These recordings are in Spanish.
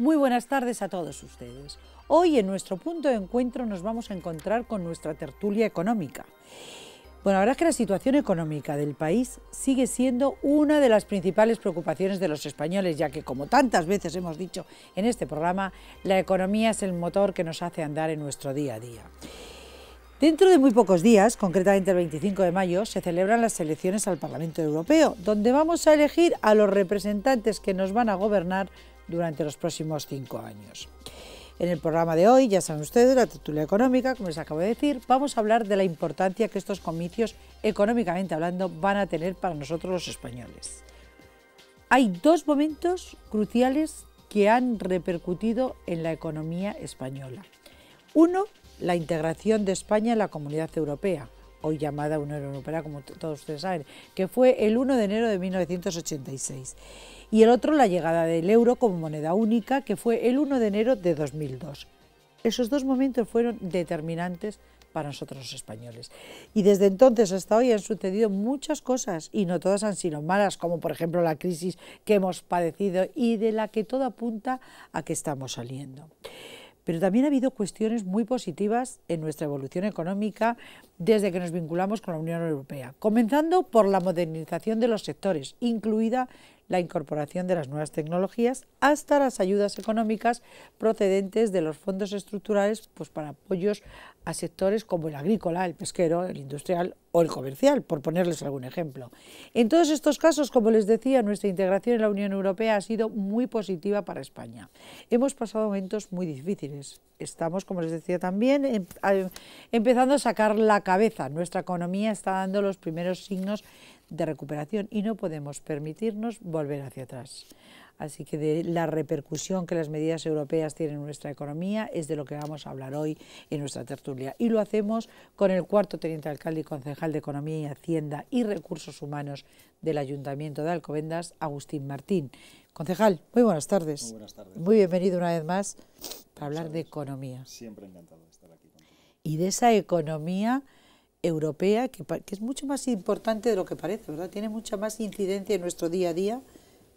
Muy buenas tardes a todos ustedes. Hoy en nuestro punto de encuentro nos vamos a encontrar con nuestra tertulia económica. Bueno, la verdad es que la situación económica del país sigue siendo una de las principales preocupaciones de los españoles, ya que, como tantas veces hemos dicho en este programa, la economía es el motor que nos hace andar en nuestro día a día. Dentro de muy pocos días, concretamente el 25 de mayo, se celebran las elecciones al Parlamento Europeo, donde vamos a elegir a los representantes que nos van a gobernar durante los próximos cinco años. En el programa de hoy, ya saben ustedes, la titula económica, como les acabo de decir, vamos a hablar de la importancia que estos comicios, económicamente hablando, van a tener para nosotros los españoles. Hay dos momentos cruciales que han repercutido en la economía española. Uno, la integración de España en la Comunidad Europea, hoy llamada Unión Europea, como todos ustedes saben, que fue el 1 de enero de 1986 y el otro la llegada del euro como moneda única, que fue el 1 de enero de 2002. Esos dos momentos fueron determinantes para nosotros los españoles. Y desde entonces hasta hoy han sucedido muchas cosas y no todas han sido malas, como por ejemplo la crisis que hemos padecido y de la que todo apunta a que estamos saliendo. Pero también ha habido cuestiones muy positivas en nuestra evolución económica desde que nos vinculamos con la Unión Europea, comenzando por la modernización de los sectores, incluida la incorporación de las nuevas tecnologías hasta las ayudas económicas procedentes de los fondos estructurales pues, para apoyos a sectores como el agrícola, el pesquero, el industrial o el comercial, por ponerles algún ejemplo. En todos estos casos, como les decía, nuestra integración en la Unión Europea ha sido muy positiva para España. Hemos pasado momentos muy difíciles. Estamos, como les decía también, em, empezando a sacar la cabeza. Nuestra economía está dando los primeros signos de recuperación y no podemos permitirnos volver hacia atrás. Así que de la repercusión que las medidas europeas tienen en nuestra economía es de lo que vamos a hablar hoy en nuestra tertulia. Y lo hacemos con el cuarto teniente alcalde y concejal de Economía y Hacienda y Recursos Humanos del Ayuntamiento de Alcobendas, Agustín Martín. Concejal, muy buenas tardes. Muy buenas tardes. Muy bienvenido una vez más para hablar de economía. Siempre encantado de estar aquí. Y de esa economía europea, que, es mucho más importante de lo que parece, ¿verdad? Tiene mucha más incidencia en nuestro día a día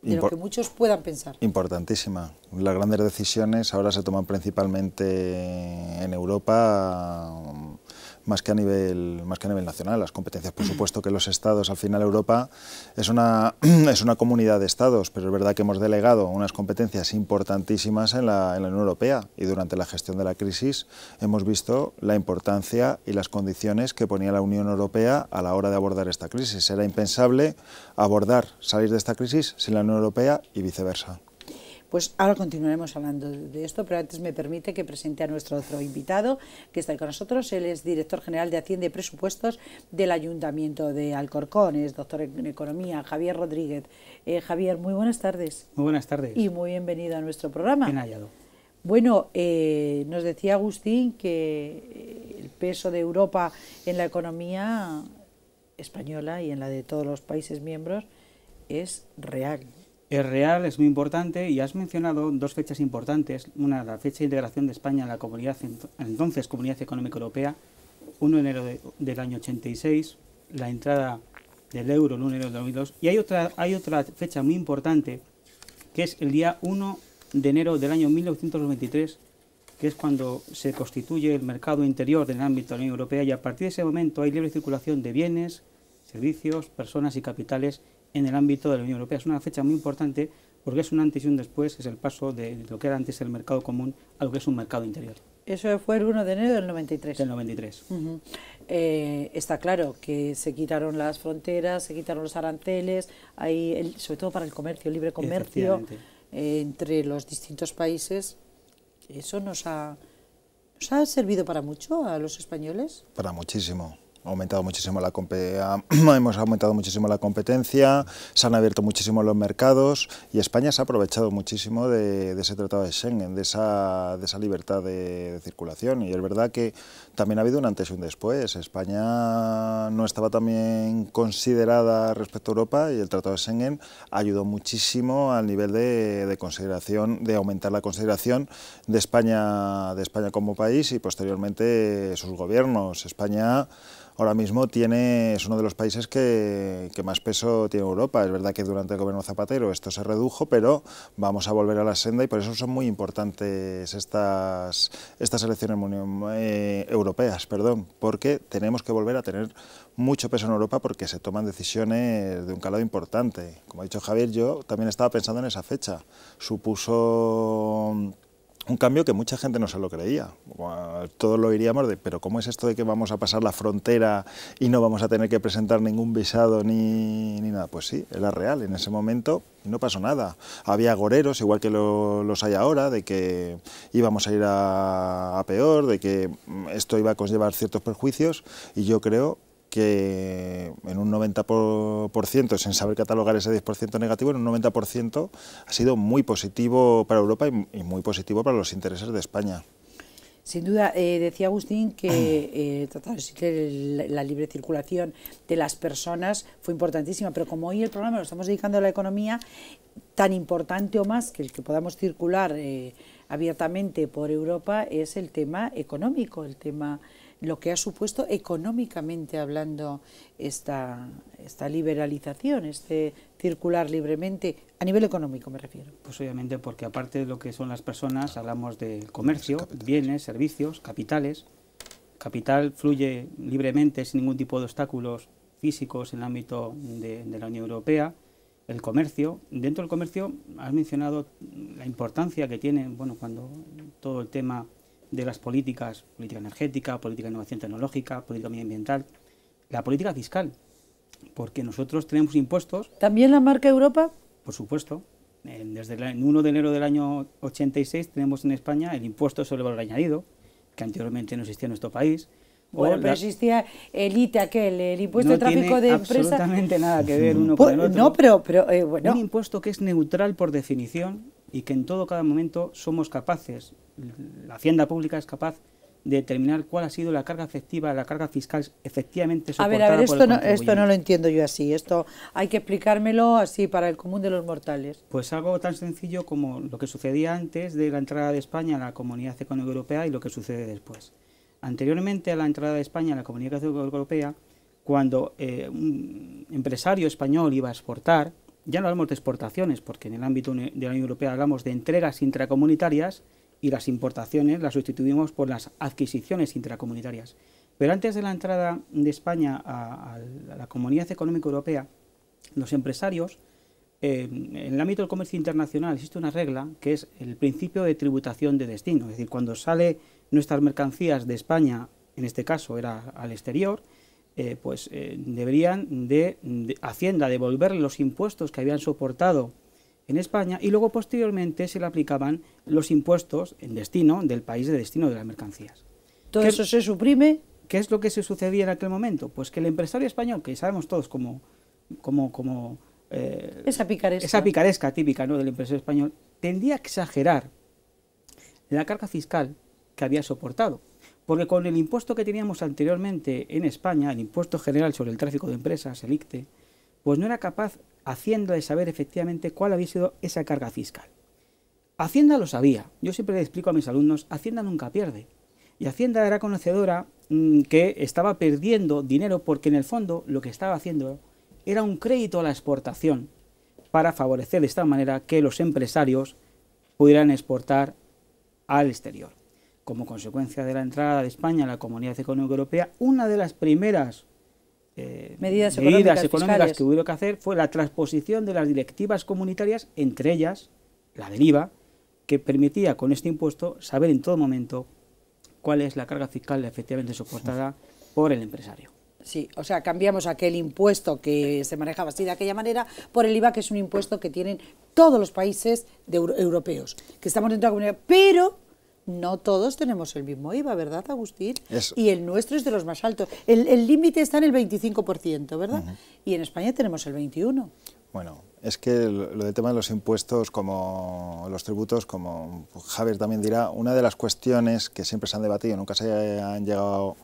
de lo que muchos puedan pensar. Importantísima. Las grandes decisiones ahora se toman principalmente en Europa más que a nivel, más que a nivel nacional. Las competencias, por supuesto, que los estados, al final Europa es una, es una comunidad de estados, pero es verdad que hemos delegado unas competencias importantísimas en la, en la Unión Europea y durante la gestión de la crisis hemos visto la importancia y las condiciones que ponía la Unión Europea a la hora de abordar esta crisis. Era impensable abordar, salir de esta crisis sin la Unión Europea y viceversa. Pues ahora continuaremos hablando de esto, pero antes me permite que presente a nuestro otro invitado que está con nosotros. Él es director general de Hacienda y Presupuestos del Ayuntamiento de Alcorcón, es doctor en Economía, Javier Rodríguez. Eh, Javier, muy buenas tardes. Muy buenas tardes. Y muy bienvenido a nuestro programa. Bien hallado. Bueno, eh, nos decía Agustín que el peso de Europa en la economía española y en la de todos los países miembros es real, es real, es muy importante y has mencionado dos fechas importantes. Una, la fecha de integración de España en la comunidad, entonces Comunidad Económica Europea, 1 de enero del año 86, la entrada del euro en 1 de enero de 2002. Y hay otra, hay otra fecha muy importante, que es el día 1 de enero del año 1993, que es cuando se constituye el mercado interior del ámbito de la Unión Europea y a partir de ese momento hay libre circulación de bienes, servicios, personas y capitales en el ámbito de la Unión Europea. Es una fecha muy importante porque es un antes y un después, es el paso de lo que era antes el mercado común a lo que es un mercado interior. Eso fue el 1 de enero del 93. Del 93. Eh, está claro que se quitaron las fronteras, se quitaron los aranceles, ahí, sobre todo para el comercio, el libre comercio eh, entre los distintos países. ¿Eso nos ha, nos ha servido para mucho a los españoles? Para muchísimo aumentado muchísimo la hemos aumentado muchísimo la competencia, se han abierto muchísimo los mercados y España se ha aprovechado muchísimo de, ese tratado de Schengen, de esa, de esa libertad de, circulación. Y es verdad que también ha habido un antes y un después. España no estaba también considerada respecto a Europa y el tratado de Schengen ayudó muchísimo al nivel de, consideración, de aumentar la consideración de España, de España como país y posteriormente sus gobiernos. España ahora mismo tiene, es uno de los países que, más peso tiene Europa. Es verdad que durante el gobierno Zapatero esto se redujo, pero vamos a volver a la senda y por eso son muy importantes estas, estas elecciones eh, europeas, perdón, porque tenemos que volver a tener mucho peso en Europa porque se toman decisiones de un calado importante. Como ha dicho Javier, yo también estaba pensando en esa fecha. Supuso un cambio que mucha gente no se lo creía. Todos lo iríamos de, pero ¿cómo es esto de que vamos a pasar la frontera y no vamos a tener que presentar ningún visado ni, ni nada? Pues sí, era real. En ese momento no pasó nada. Había goreros, igual que los hay ahora, de que íbamos a ir a, a peor, de que mm, esto iba a conllevar ciertos perjuicios y yo creo que en un 90% sin saber catalogar ese 10% negativo, en un 90% ha sido muy positivo para Europa y, muy positivo para los intereses de España. Sin duda, eh, decía Agustín que tratar eh, la libre circulación de las personas fue importantísima, pero como hoy el programa lo estamos dedicando a la economía, tan importante o más que el que podamos circular eh, abiertamente por Europa es el tema económico, el tema lo que ha supuesto económicamente hablando esta, esta liberalización, este circular libremente, a nivel económico me refiero. Pues obviamente porque aparte de lo que son las personas, hablamos de comercio, bienes, servicios, capitales. Capital fluye libremente sin ningún tipo de obstáculos físicos en el ámbito de, de la Unión Europea. El comercio, dentro del comercio has mencionado la importancia que tiene, bueno, cuando todo el tema de las políticas, política energética, política de innovación tecnológica, política medioambiental, la política fiscal, porque nosotros tenemos impuestos. ¿También la marca Europa? Por supuesto. Desde el 1 de enero del año 86 tenemos en España el impuesto sobre valor añadido, que anteriormente no existía en nuestro país. Bueno, pero existía el Ite aquel, el impuesto de tráfico de empresas. No tiene absolutamente nada que ver mm. uno con pues, el otro. No, pero, pero eh, bueno. Un impuesto que es neutral por definición y que en todo cada momento somos capaces, la hacienda pública es capaz de determinar cuál ha sido la carga efectiva, la carga fiscal efectivamente soportada A ver, a ver, esto, no, lo entiendo yo así, esto hay que explicármelo así para el común de los mortales. Pues algo tan sencillo como lo que sucedía antes de la entrada de España a la Comunidad Económica Europea y lo que sucede después. Anteriormente a la entrada de España a la Comunidad Económica Europea, cuando eh, un empresario español iba a exportar, ya no hablamos de exportaciones, porque en el ámbito de la Unión Europea hablamos de entregas intracomunitarias y las importaciones las sustituimos por las adquisiciones intracomunitarias. Pero antes de la entrada de España a, la Comunidad Económica Europea, los empresarios, eh, en el ámbito del comercio internacional existe una regla que es el principio de tributación de destino, es decir, cuando salen nuestras mercancías de España, en este caso era al exterior, eh, pues eh, deberían de, Hacienda devolver los impuestos que habían soportado en España y luego posteriormente se le aplicaban los impuestos en destino del país de destino de las mercancías. ¿Todo eso se suprime? ¿Qué es lo que se sucedía en aquel momento? Pues que el empresario español, que sabemos todos como... como, eh, esa picaresca. Esa picaresca típica ¿no? del empresario español, tendía a exagerar la carga fiscal que había soportado. Porque con el impuesto que teníamos anteriormente en España, el impuesto general sobre el tráfico de empresas, el ICTE, pues no era capaz Hacienda de saber efectivamente cuál había sido esa carga fiscal. Hacienda lo sabía. Yo siempre le explico a mis alumnos, Hacienda nunca pierde. Y Hacienda era conocedora mm, que estaba perdiendo dinero porque en el fondo lo que estaba haciendo era un crédito a la exportación para favorecer de esta manera que los empresarios pudieran exportar al exterior como consecuencia de la entrada de España a la Comunidad Económica Europea, una de las primeras eh, medidas, económicas, que hubo que hacer fue la transposición de las directivas comunitarias, entre ellas la del IVA, que permitía con este impuesto saber en todo momento cuál es la carga fiscal efectivamente soportada por el empresario. Sí, o sea, cambiamos aquel impuesto que se manejaba así de aquella manera por el IVA, que es un impuesto que tienen todos los países europeos, que estamos dentro de la comunidad, pero no todos tenemos el mismo IVA, ¿verdad, Agustín? Y el nuestro es de los más altos. El límite está en el 25%, ¿verdad? Y en España tenemos el 21%. Bueno, es que lo del tema de los impuestos, como los tributos, como Javier también dirá, una de las cuestiones que siempre se han debatido, nunca se han llegado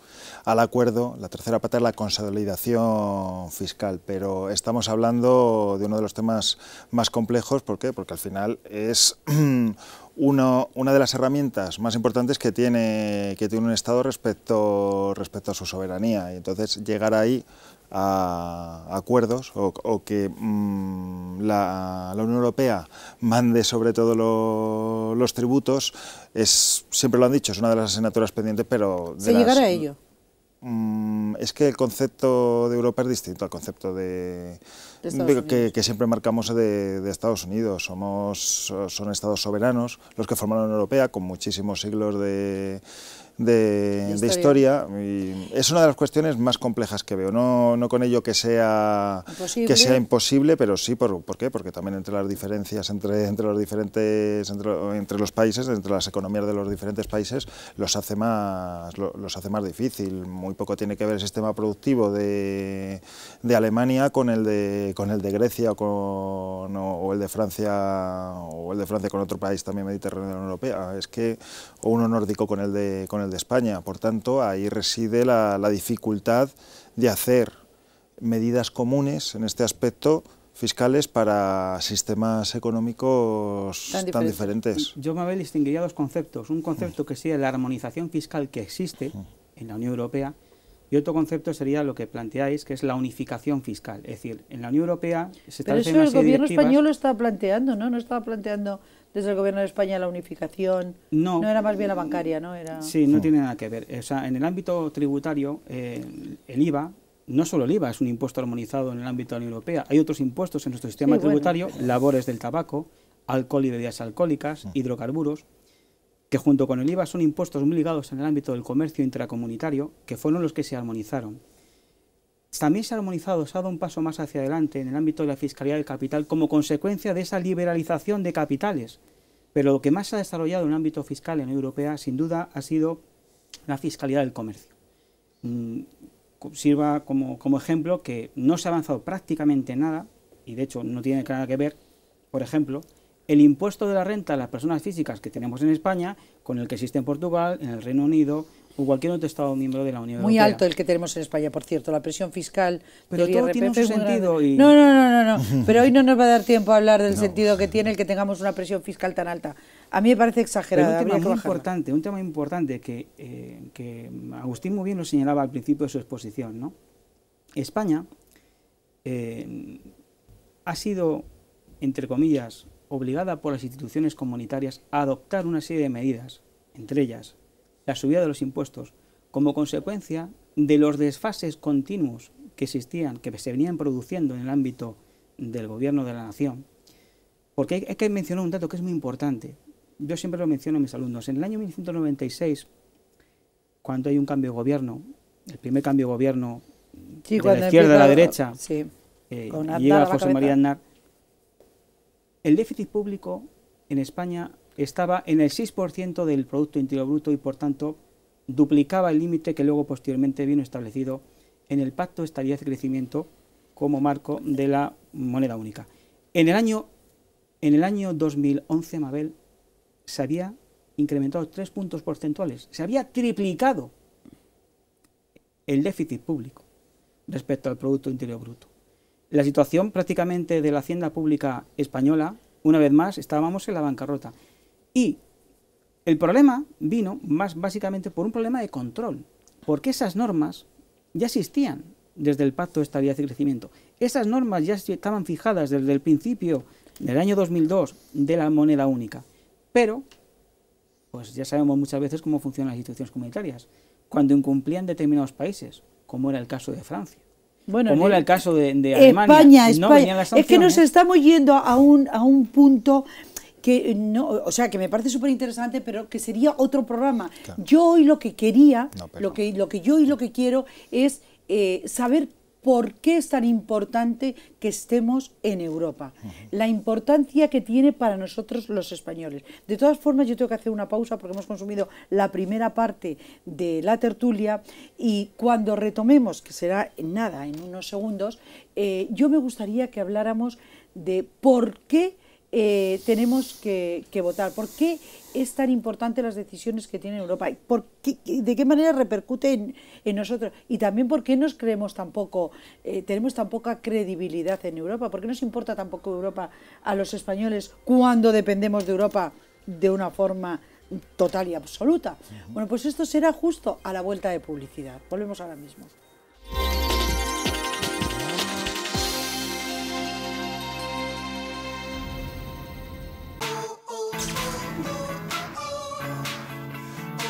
al acuerdo, la tercera pata es la consolidación fiscal, pero estamos hablando de uno de los temas más complejos, ¿por qué? Porque al final es uno, una de las herramientas más importantes que tiene, que tiene un Estado respecto, respecto a su soberanía. Y entonces llegar ahí a acuerdos o, que mm, la, Unión Europea mande sobre todo los tributos, es, siempre lo han dicho, es una de las asignaturas pendientes, pero... De ¿Se a ello? Mm, es que el concepto de Europa es distinto al concepto de, que, siempre marcamos de, Estados Unidos. Somos, son estados soberanos los que formaron la Unión Europea con muchísimos siglos de de, historia. Y es una de las cuestiones más complejas que veo. No, no con ello que sea imposible, que sea imposible pero sí, por, ¿por qué? Porque también entre las diferencias entre, entre los diferentes entre, los países, entre las economías de los diferentes países, los hace más los hace más difícil. Muy poco tiene que ver el sistema productivo de, de Alemania con el de con el de Grecia o, el de Francia o el de Francia con otro país también mediterráneo europea. Es que o uno nórdico con el de con de España. Por tanto, ahí reside la, la dificultad de hacer medidas comunes en este aspecto fiscales para sistemas económicos tan, diferentes. yo me me distinguido dos conceptos. Un concepto que sería la armonización fiscal que existe en la Unión Europea y otro concepto sería lo que planteáis, que es la unificación fiscal. Es decir, en la Unión Europea se está Pero eso el gobierno español lo está planteando, ¿no? No estaba planteando desde el gobierno de España la unificación? No, era más bien la bancaria, ¿no? Sí, no tiene nada que ver. O sea, en el ámbito tributario, eh, el IVA no solo el IVA es un impuesto armonizado en el ámbito de la Unión Europea, hay otros impuestos en nuestro sistema tributario, labores del tabaco, alcohol y bebidas alcohólicas, ah. hidrocarburos, que junto con el IVA son impuestos muy ligados en el ámbito del comercio intracomunitario, que fueron los que se armonizaron. También se ha armonizado, se ha dado un paso más hacia adelante en el ámbito de la fiscalidad del capital como consecuencia de esa liberalización de capitales. Pero lo que más se ha desarrollado en el ámbito fiscal en la Unión Europea, sin duda, ha sido la fiscalidad del comercio. Mm, sirva como, como ejemplo que no se ha avanzado prácticamente nada, y de hecho no tiene nada que ver, por ejemplo, el impuesto de la renta a las personas físicas que tenemos en España con el que existe en Portugal, en el Reino Unido, o cualquier otro Estado miembro de la Unión Muy Europea. Muy alto el que tenemos en España, por cierto, la presión fiscal. Pero todo tiene un pues sentido. Y... No, no, no, no, no. Pero hoy no nos va a dar tiempo a hablar del sentido pues que tiene el que tengamos una presión fiscal tan alta. A mí me parece exagerado un tema importante, un tema importante eh, que, Agustín muy bien lo señalaba al principio de su exposición, ¿no? España eh, ha sido, entre comillas, obligada por las instituciones comunitarias a adoptar una serie de medidas, entre ellas la subida de los impuestos, como consecuencia de los desfases continuos que existían, que se venían produciendo en el ámbito del gobierno de la nación, porque hay, que mencionar un dato que es muy importante. Yo siempre lo menciono a mis alumnos. En el año 1996, cuando hay un cambio de gobierno, el primer cambio de gobierno de la izquierda a la derecha, sí. Eh, llega José María Aznar, el déficit público en España estaba en el 6% del Producto Interior Bruto y, por tanto, duplicaba el límite que luego posteriormente vino establecido en el Pacto de Estabilidad y Crecimiento como marco de la moneda única. En el año, en el año 2011, Mabel, se había incrementado tres puntos porcentuales, se había triplicado el déficit público respecto al Producto Interior Bruto. La situación prácticamente de la hacienda pública española, una vez más, estábamos en la bancarrota. Y el problema vino más básicamente por un problema de control, porque esas normas ya existían desde el Pacto de Estabilidad y Crecimiento. Esas normas ya estaban fijadas desde el principio del año 2002 de la moneda única, pero pues ya sabemos muchas veces cómo funcionan las instituciones comunitarias, cuando incumplían determinados países, como era el caso de Francia. como era el caso de, Alemania. España, España. es que nos estamos yendo a un, a un punto que no, o sea, que me parece súper interesante, pero que sería otro programa. Yo hoy lo que quería, lo, que, lo que yo hoy lo que quiero es eh, saber por qué es tan importante que estemos en Europa, la importancia que tiene para nosotros los españoles. De todas formas, yo tengo que hacer una pausa porque hemos consumido la primera parte de la tertulia y cuando retomemos, que será nada, en unos segundos, eh, yo me gustaría que habláramos de por qué eh, tenemos que, votar? ¿Por qué es tan importante las decisiones que tiene Europa? ¿Por ¿De qué manera repercute en, nosotros? Y también por qué nos creemos tampoco, eh, tenemos tan poca credibilidad en Europa, por qué nos importa tampoco Europa a los españoles cuando dependemos de Europa de una forma total y absoluta. Bueno, pues esto será justo a la vuelta de publicidad. Volvemos ahora mismo.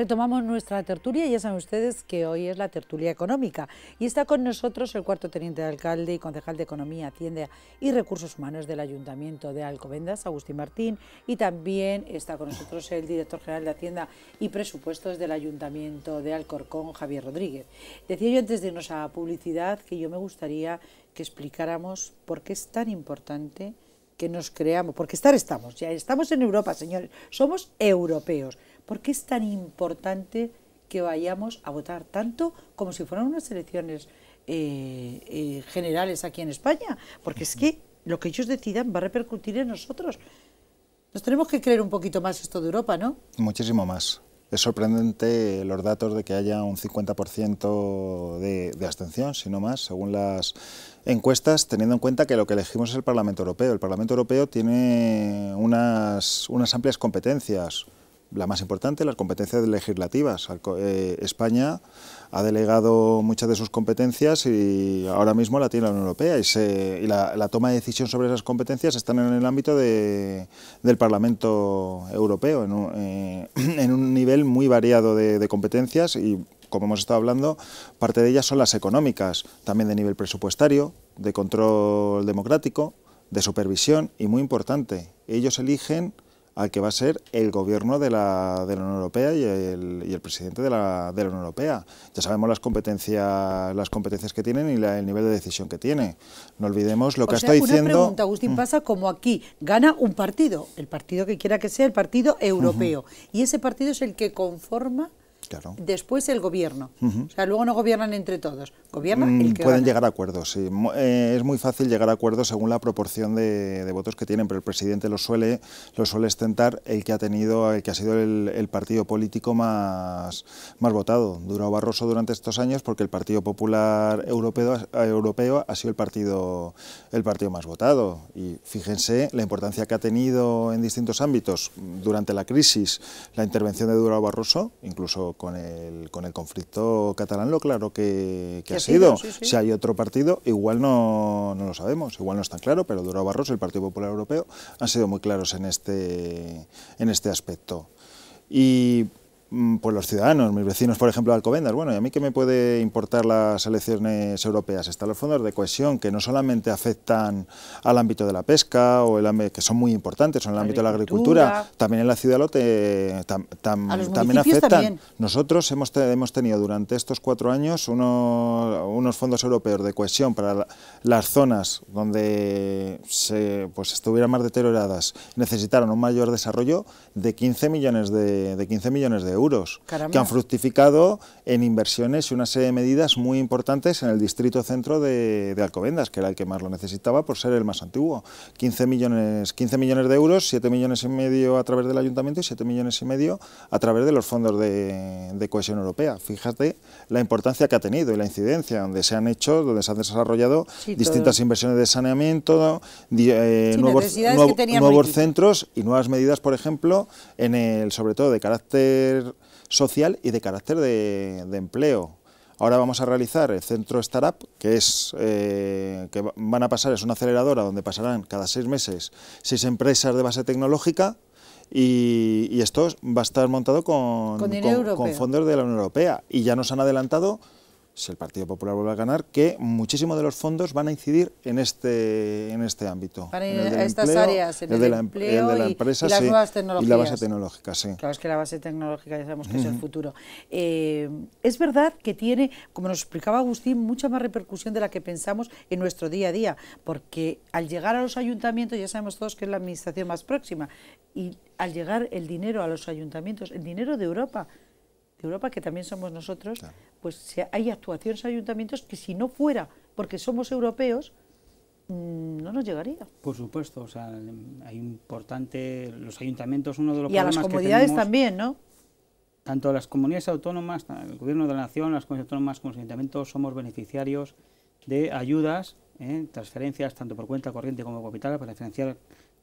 Retomamos nuestra tertulia, ya saben ustedes que hoy es la tertulia económica y está con nosotros el cuarto teniente de alcalde y concejal de Economía, Hacienda y Recursos Humanos del Ayuntamiento de Alcobendas, Agustín Martín, y también está con nosotros el director general de Hacienda y Presupuestos del Ayuntamiento de Alcorcón, Javier Rodríguez. Decía yo antes de irnos a publicidad que yo me gustaría que explicáramos por qué es tan importante que nos creamos, porque estar estamos, ya estamos en Europa, señores, somos europeos. ¿Por qué es tan importante que vayamos a votar tanto como si fueran unas elecciones eh, eh, generales aquí en España? Porque es que lo que ellos decidan va a repercutir en nosotros. Nos tenemos que creer un poquito más esto de Europa, ¿no? Muchísimo más. Es sorprendente los datos de que haya un 50% de, de, abstención, si no más, según las encuestas, teniendo en cuenta que lo que elegimos es el Parlamento Europeo. El Parlamento Europeo tiene unas amplias competencias la más importante, las competencias legislativas. Eh, España ha delegado muchas de sus competencias y ahora mismo la tiene la Unión Europea y, la, toma de decisión sobre esas competencias están en el ámbito de, del Parlamento Europeo, eh, en un, nivel muy variado de, de competencias y como hemos estado hablando, parte de ellas son las económicas, también de nivel presupuestario, de control democrático, de supervisión y muy importante, ellos eligen al que va a ser el gobierno de la, Unión Europea y el, presidente de la, Unión Europea. Ya sabemos las competencias, las competencias que tienen y el nivel de decisión que tiene. No olvidemos lo que sea, está una diciendo. pregunta, Agustín, mm. pasa como aquí: gana un partido, el partido que quiera que sea, el partido europeo, y ese partido es el que conforma Después el gobierno. O sea, luego no gobiernan entre todos. Gobierna mm, el que Pueden llegar a acuerdos, sí. Eh, es muy fácil llegar a acuerdos según la proporción de, votos que tienen, pero el presidente lo suele, lo suele el que ha tenido, el que ha sido el, partido político más, más votado. Duró Barroso durante estos años porque el Partido Popular Europeo, eh, Europeo ha sido el partido, el partido más votado. Y fíjense la importancia que ha tenido en distintos ámbitos durante la crisis la intervención de Durado Barroso, incluso con el, con el conflicto catalán lo claro que, ha sido. Si hay otro partido, igual no, no, lo sabemos, igual no es tan claro, pero Duro Barros, el Partido Popular Europeo, han sido muy claros en este, en este aspecto. Y Mm, pues los ciudadanos, mis vecinos, por ejemplo, de Alcobendas, bueno, ¿y a mí qué me puede importar las elecciones europeas? Están los fondos de cohesión que no solamente afectan al ámbito de la pesca, o el que son muy importantes, son el ámbito de la agricultura, también en la ciudad lote también afectan. Nosotros hemos, tenido durante estos cuatro años unos, fondos europeos de cohesión para las zonas donde se, pues, estuvieran más deterioradas, necesitaron un mayor desarrollo de 15 millones de, de 15 millones de euros euros, que han fructificado en inversiones y una serie de medidas muy importantes en el distrito centro de, Alcobendas, que era el que más lo necesitaba por ser el más antiguo. 15 millones, 15 millones de euros, 7 millones y medio a través del ayuntamiento y 7 millones y medio a través de los fondos de, cohesión europea. Fíjate la importancia que ha tenido y la incidencia, donde se han hecho, donde se han desarrollado distintas inversiones de saneamiento, eh, nuevos, nuevos centros y nuevas medidas, por ejemplo, en el sobre todo de carácter social y de carácter de, empleo. Ahora vamos a realizar el centro Startup, que es eh, que van a pasar, es una aceleradora donde pasarán cada seis meses seis empresas de base tecnológica y, esto va a estar montado con fondos de la Unión Europea. Y ya nos han adelantado si pues el Partido Popular vuelve a ganar, que muchísimos de los fondos van a incidir en este, en este ámbito. ir a estas áreas, el, empleo de la empresa, y, las nuevas tecnologías. la base tecnológica, sí. Claro, es que la base tecnológica ya sabemos que es el mm. futuro. Eh, es verdad que tiene, como nos explicaba Agustín, mucha más repercusión de la que pensamos en nuestro día a día, porque al llegar a los ayuntamientos, ya sabemos todos que es la administración más próxima, y al llegar el dinero a los ayuntamientos, el dinero de Europa, Europa, que también somos nosotros, pues hay actuaciones, ayuntamientos que si no fuera porque somos europeos, mm, no nos llegaría. Por supuesto, o sea, hay importante, los ayuntamientos, uno de los y a las comunidades también, ¿no? Tanto las comunidades autónomas, el gobierno de la nación, las comunidades autónomas como los ayuntamientos somos beneficiarios de ayudas, ¿eh? transferencias tanto por cuenta corriente como capital para financiar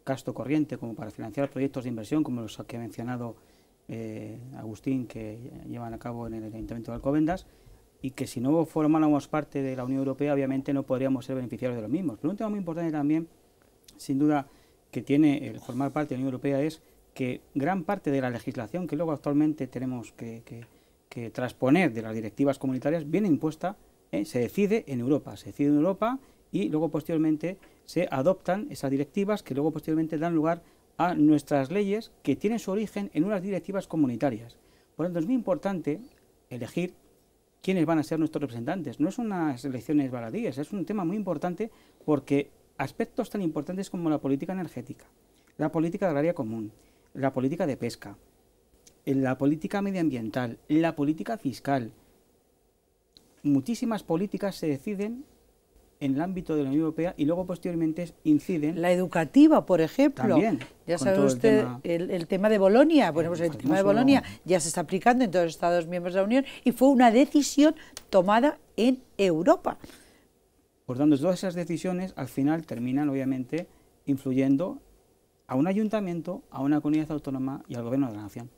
gasto corriente, como para financiar proyectos de inversión, como los que he mencionado eh, Agustín, que llevan a cabo en el Ayuntamiento de Alcobendas, y que si no formáramos parte de la Unión Europea, obviamente no podríamos ser beneficiarios de los mismos. Pero un tema muy importante también, sin duda, que tiene el formar parte de la Unión Europea es que gran parte de la legislación que luego actualmente tenemos que, transponer de las directivas comunitarias viene impuesta, eh, se decide en Europa, se decide en Europa y luego posteriormente se adoptan esas directivas que luego posteriormente dan lugar a nuestras leyes que tienen su origen en unas directivas comunitarias. Por lo tanto, es muy importante elegir quiénes van a ser nuestros representantes. No es unas elecciones baladíes, es un tema muy importante porque aspectos tan importantes como la política energética, la política agraria común, la política de pesca, la política medioambiental, la política fiscal, muchísimas políticas se deciden en el ámbito de la Unión Europea y luego posteriormente inciden. La educativa, por ejemplo. También, ya sabe usted el tema, de Bolonia. Pues el tema de Bolonia ya se está aplicando en todos los Estados miembros de la Unión y fue una decisión tomada en Europa. Por tanto, todas esas decisiones al final terminan, obviamente, influyendo a un ayuntamiento, a una comunidad autónoma y al gobierno de la nación.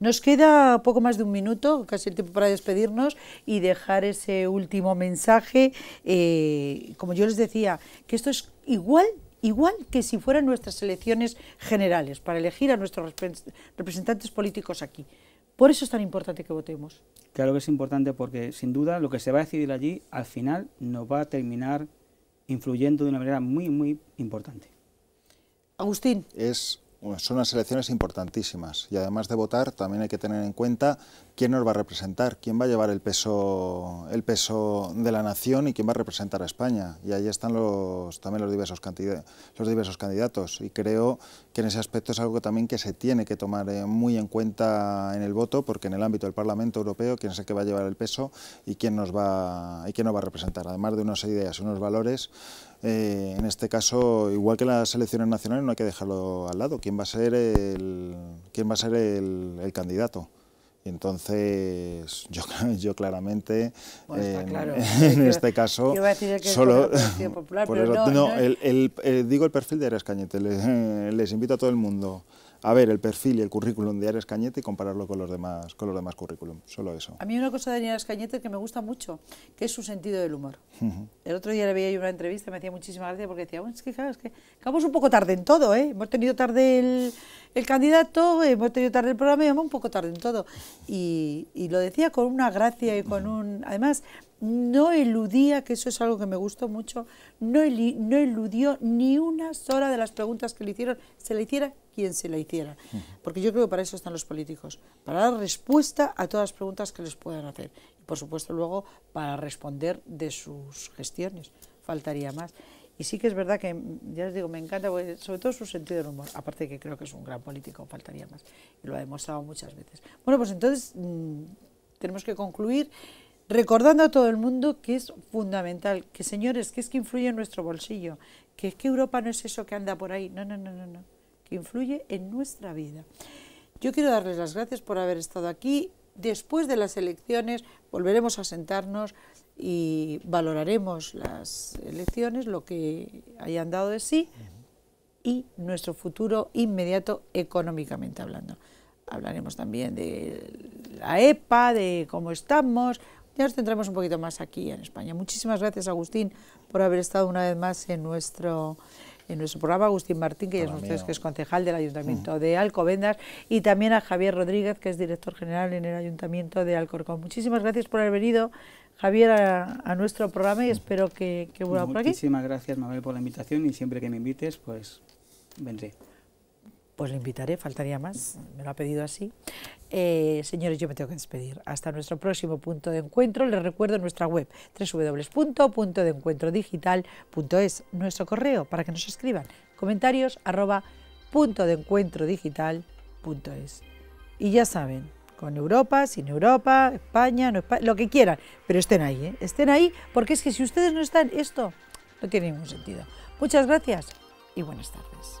Nos queda poco más de un minuto, casi el tiempo para despedirnos y dejar ese último mensaje. Eh, como yo les decía, que esto es igual, igual que si fueran nuestras elecciones generales, para elegir a nuestros representantes políticos aquí. Por eso es tan importante que votemos. Claro que es importante porque, sin duda, lo que se va a decidir allí, al final, nos va a terminar influyendo de una manera muy, muy importante. Agustín. Es son unas elecciones importantísimas y además de votar también hay que tener en cuenta quién nos va a representar, quién va a llevar el peso, el peso de la nación y quién va a representar a España. Y ahí están los, también los diversos, los diversos candidatos. Y creo que en ese aspecto es algo también que se tiene que tomar eh, muy en cuenta en el voto, porque en el ámbito del Parlamento Europeo, quién es el que va a llevar el peso y quién nos va, y quién nos va a representar, además de unas ideas, unos valores eh, en este caso, igual que las elecciones nacionales, no hay que dejarlo al lado. ¿Quién va a ser quién va a ser el candidato? Entonces, yo, yo claramente, en, este caso, solo... no, el, eh, digo el perfil de Arias Cañete, les invito a todo el mundo a ver el perfil y el currículum de Arias Cañete y compararlo con los demás, con los demás currículum, solo eso. A mí una cosa de Arias Cañete que me gusta mucho, que es su sentido del humor. El otro día le veía yo una entrevista, me hacía muchísima gracia porque decía, bueno, es que un poco tarde en todo, ¿eh? hemos tenido tarde el, candidato, hemos tenido tarde el programa y vamos un poco tarde en todo. Y, lo decía con una gracia y con un... Además, no eludía, que eso es algo que me gustó mucho, no, no eludió ni una sola de las preguntas que le hicieron, se le hiciera quien se la hiciera. Porque yo creo que para eso están los políticos, para dar respuesta a todas las preguntas que les puedan hacer. Y por supuesto luego para responder de sus gestiones, faltaría más. Y sí que es verdad que, ya les digo, me encanta, sobre todo su sentido del humor, aparte que creo que es un gran político, faltaría más, y lo ha demostrado muchas veces. Bueno, pues entonces mm, tenemos que concluir recordando a todo el mundo que es fundamental, que señores, que es que influye en nuestro bolsillo, que es que Europa no es eso que anda por ahí, no, no, no, no, no, que influye en nuestra vida. Yo quiero darles las gracias por haber estado aquí. Después de las elecciones volveremos a sentarnos y valoraremos las elecciones, lo que hayan dado de sí y nuestro futuro inmediato económicamente hablando. Hablaremos también de la EPA, de cómo estamos, ya nos centramos un poquito más aquí en España. Muchísimas gracias, Agustín, por haber estado una vez más en nuestro en nuestro programa, Agustín Martín, que ya que es concejal del Ayuntamiento mm. de Alcobendas, y también a Javier Rodríguez, que es director general en el Ayuntamiento de Alcorcón. Muchísimas gracias por haber venido, Javier, a, nuestro programa y espero que, vuelva por aquí. Muchísimas gracias, Mabel, por la invitación y siempre que me invites, pues vendré. Pues le invitaré, faltaría más, me lo ha pedido así. Eh, señores, yo me tengo que despedir. Hasta nuestro próximo punto de encuentro. Les recuerdo nuestra web www.puntodeencuentrodigital.es, nuestro correo para que nos escriban comentarios arroba .es. Y ya saben, con Europa, sin Europa, España, no lo que quieran, pero estén ahí, ¿eh? estén ahí, porque es que si ustedes no están, esto no tiene ningún sentido. Muchas gracias y buenas tardes.